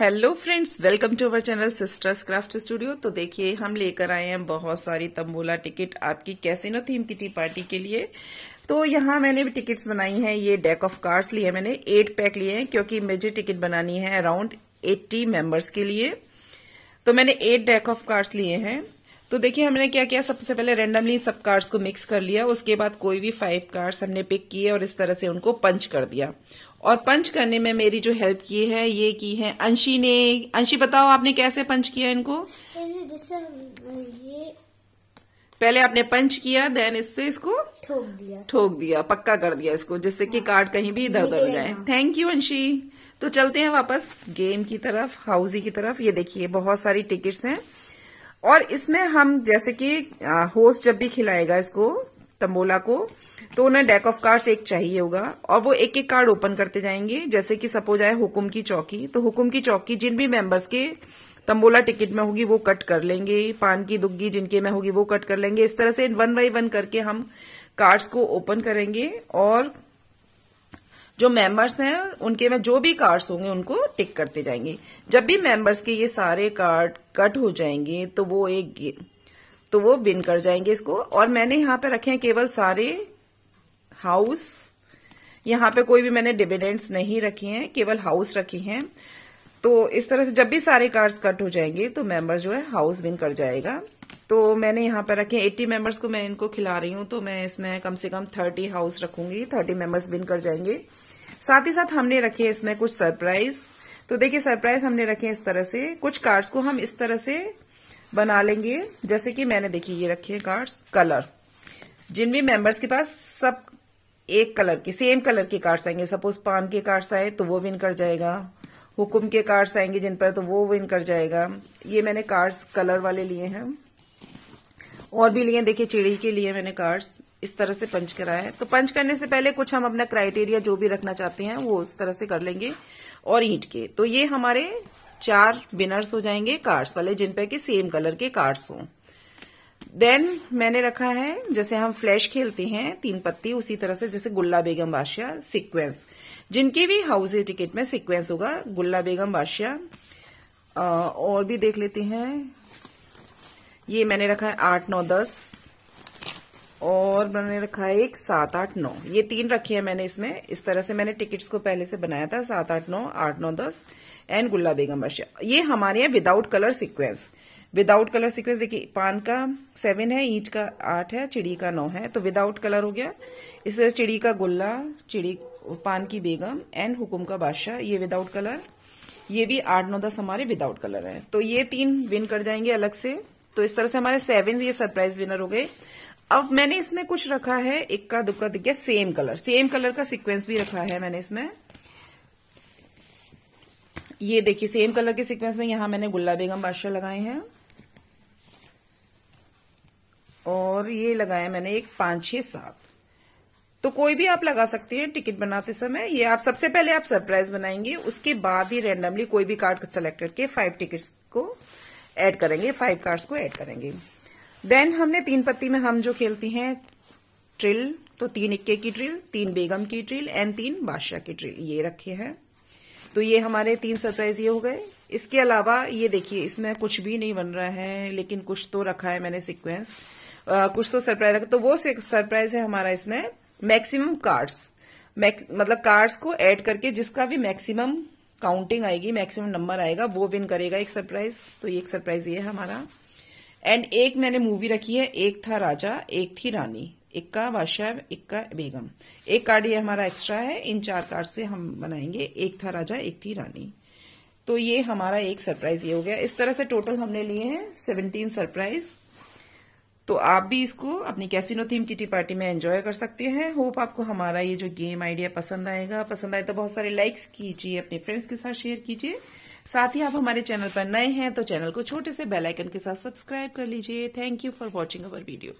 Hello friends welcome to our channel sisters craft studio तो देखिए हम लेकर आए हैं बहुत सारी तंबोला टिकट आपकी कैसीनो थीम किटी पार्टी के लिए तो यहाँ मैंने भी टिकट्स बनाई हैं ये डेक ऑफ कार्ड्स लिए मैंने एट पैक लिए हैं क्योंकि मुझे टिकट बनानी है अराउंड एट्टी मेंबर्स के लिए तो मैंने एट डेक ऑफ कार्ड्स लिए हैं तो देखिए हमने क्या किया सबसे पहले रेंडमली सब कार्ड्स को मिक्स कर लिया उसके बाद कोई भी फाइव कार्ड्स हमने पिक किए और इस तरह से उनको पंच कर दिया और पंच करने में मेरी जो हेल्प की है ये की है अंशी ने अंशी बताओ आपने कैसे पंच किया इनको पहले आपने पंच किया देन इससे इसको ठोक दिया ठोक दिया पक्का कर दिया इसको जिससे कि कार्ड हाँ। कहीं भी इधर उधर जाए थैंक यू हाँ। अंशी तो चलते हैं वापस गेम की तरफ हाउजी की तरफ ये देखिए बहुत सारी टिकट्स हैं और इसमें हम जैसे कि होस्ट जब भी खिलाएगा इसको तंबोला को तो उन्हें डेक ऑफ कार्ड्स एक चाहिए होगा और वो एक एक कार्ड ओपन करते जाएंगे जैसे कि सपोज आए हुकुम की चौकी तो हुकुम की चौकी जिन भी मेंबर्स के तंबोला टिकट में होगी वो कट कर लेंगे पान की दुग्गी जिनके में होगी वो कट कर लेंगे इस तरह से वन बाई वन करके हम कार्ड्स को ओपन करेंगे और जो मेंबर्स हैं उनके में जो भी कार्ड्स होंगे उनको टिक करते जाएंगे जब भी मेंबर्स के ये सारे कार्ड कट हो जाएंगे तो वो एक तो वो विन कर जाएंगे इसको और मैंने यहाँ पे रखे हैं केवल सारे हाउस यहाँ पे कोई भी मैंने डिविडेंड्स नहीं रखे हैं केवल हाउस रखी हैं तो इस तरह से जब भी सारे कार्ड्स कट हो जाएंगे तो मेंबर जो है हाउस विन कर जाएगा तो मैंने यहाँ पर रखे एट्टी मेंबर्स को मैं इनको खिला रही हूँ तो मैं इसमें कम से कम थर्टी हाउस रखूंगी थर्टी मेंबर्स विन कर जाएंगे साथ ही साथ हमने रखे हैं इसमें कुछ सरप्राइज तो देखिए सरप्राइज हमने रखे हैं इस तरह से कुछ कार्ड्स को हम इस तरह से बना लेंगे जैसे कि मैंने देखिए ये रखे हैं कार्ड्स कलर जिन भी मेंबर्स के पास सब एक कलर के सेम कलर के कार्ड्स आएंगे सपोज पान के कार्ड्स आए तो वो विन कर जाएगा हुकुम के कार्ड्स आएंगे जिन पर तो वो विन कर जाएगा ये मैंने कार्ड्स कलर वाले लिए हैं और भी लिए देखिए चिड़ी के लिए मैंने कार्ड्स इस तरह से पंच करा है तो पंच करने से पहले कुछ हम अपना क्राइटेरिया जो भी रखना चाहते हैं वो उस तरह से कर लेंगे और ईट के तो ये हमारे चार बिनर्स हो जाएंगे कार्ड्स वाले जिन पे कि सेम कलर के कार्ड्स हों देन मैंने रखा है जैसे हम फ्लैश खेलते हैं तीन पत्ती उसी तरह से जैसे गुल्ला बेगम बादशाह सिक्वेंस जिनके भी हाउस टिकट में सिक्वेंस होगा गुल्ला बेगम बादशाह और भी देख लेते हैं ये मैंने रखा है आठ नौ दस और मैंने रखा है एक सात आठ नौ ये तीन रखी है मैंने इसमें इस तरह से मैंने टिकट्स को पहले से बनाया था सात आठ नौ आठ नौ दस एंड गुल्ला बेगम बादशाह ये हमारे हैं without colour sequence without colour sequence देखिए पान का सेवन है ईट का आठ है चिड़ी का नौ है तो विदाउट कलर हो गया इस तरह चिड़ी का गुल्ला चिड़ी पान की बेगम एंड हुकुम का बादशाह ये विदाउट कलर ये भी आठ नौ दस हमारे विदाउट कलर है तो ये तीन विन कर जाएंगे अलग से तो इस तरह से हमारे सेवन ये सरप्राइज विनर हो गए अब मैंने इसमें कुछ रखा है इक्का दुक्का गया सेम कलर सेम कलर का सीक्वेंस भी रखा है मैंने इसमें ये देखिए सेम कलर के सीक्वेंस में यहां मैंने गुल्ला बेगम बादशाह लगाए हैं और ये लगाया मैंने एक पांच छह सात तो कोई भी आप लगा सकते हैं टिकट बनाते समय ये आप सबसे पहले आप सरप्राइज बनाएंगे उसके बाद ही रेंडमली कोई भी कार्ड सेलेक्ट करके फाइव टिकट्स को ऐड करेंगे फाइव कार्ड्स को ऐड करेंगे देन हमने तीन पत्ती में हम जो खेलती हैं ट्रिल तो तीन इक्के की ट्रिल तीन बेगम की ट्रिल एंड तीन बादशाह की ट्रिल ये रखे हैं तो ये हमारे तीन सरप्राइज ये हो गए इसके अलावा ये देखिए इसमें कुछ भी नहीं बन रहा है लेकिन कुछ तो रखा है मैंने सिक्वेंस कुछ तो सरप्राइज रखा तो वो सरप्राइज है हमारा इसमें मैक्सिमम कार्ड्स मतलब कार्ड्स को ऐड करके जिसका भी मैक्सिमम काउंटिंग आएगी मैक्सिमम नंबर आएगा वो विन करेगा एक सरप्राइज तो ये एक सरप्राइज ये है हमारा एंड एक मैंने मूवी रखी है एक था राजा एक थी रानी एक का बादशाह एक का बेगम एक कार्ड ये हमारा एक्स्ट्रा है इन चार कार्ड से हम बनाएंगे एक था राजा एक थी रानी तो ये हमारा एक सरप्राइज ये हो गया इस तरह से टोटल हमने लिए हैं सेवनटीन सरप्राइज तो आप भी इसको अपनी कैसीनो थीम किटी पार्टी में एंजॉय कर सकते हैं होप आपको हमारा ये जो गेम आइडिया पसंद आएगा पसंद आए तो बहुत सारे लाइक्स कीजिए अपने फ्रेंड्स के साथ शेयर कीजिए साथ ही आप हमारे चैनल पर नए हैं तो चैनल को छोटे से बेल आइकन के साथ सब्सक्राइब कर लीजिए thank you for watching our video